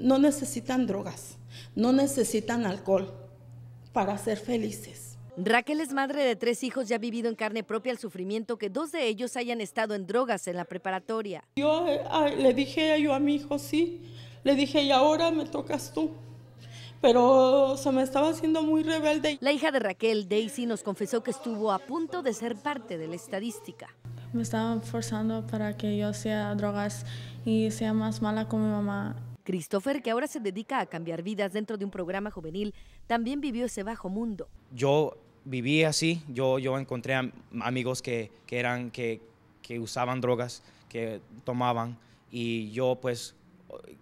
no necesitan drogas, no necesitan alcohol para ser felices. Raquel es madre de tres hijos y ha vivido en carne propia el sufrimiento que dos de ellos hayan estado en drogas en la preparatoria. Yo eh, le dije yo a mi hijo, sí, le dije, y ahora me tocas tú pero se me estaba haciendo muy rebelde. La hija de Raquel, Daisy, nos confesó que estuvo a punto de ser parte de la estadística. Me estaban forzando para que yo sea drogas y sea más mala con mi mamá Christopher, que ahora se dedica a cambiar vidas dentro de un programa juvenil, también vivió ese bajo mundo. Yo viví así, yo, yo encontré amigos que, eran, que usaban drogas, que tomaban, y yo pues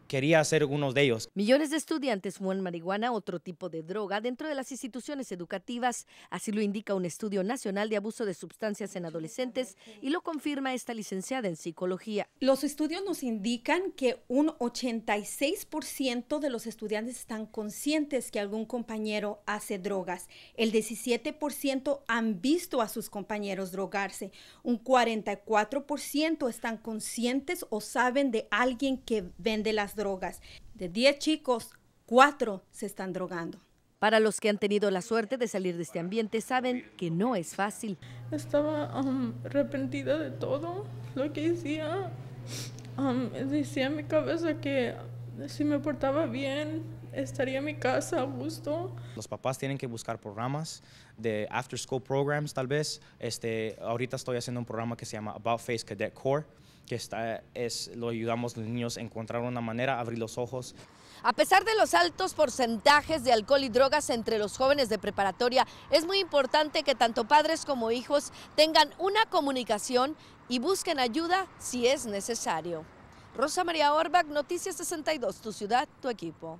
quería ser uno de ellos. Millones de estudiantes fuman marihuana, otro tipo de droga, dentro de las instituciones educativas. Así lo indica un estudio nacional de abuso de sustancias en adolescentes y lo confirma esta licenciada en psicología. Los estudios nos indican que un 86% de los estudiantes están conscientes que algún compañero hace drogas. El 17% han visto a sus compañeros drogarse. Un 44% están conscientes o saben de alguien que vende de las drogas. De 10 chicos, 4 se están drogando. Para los que han tenido la suerte de salir de este ambiente, saben que no es fácil. Estaba um, arrepentida de todo lo que hacía. Um, decía en mi cabeza que si me portaba bien, estaría en mi casa a gusto. Los papás tienen que buscar programas de after school programs, tal vez. Este, ahorita estoy haciendo un programa que se llama About Face Cadet Corps, que está, es, lo ayudamos a los niños a encontrar una manera, abrir los ojos. A pesar de los altos porcentajes de alcohol y drogas entre los jóvenes de preparatoria, es muy importante que tanto padres como hijos tengan una comunicación y busquen ayuda si es necesario. Rosa María Orbach, Noticias 62, tu ciudad, tu equipo.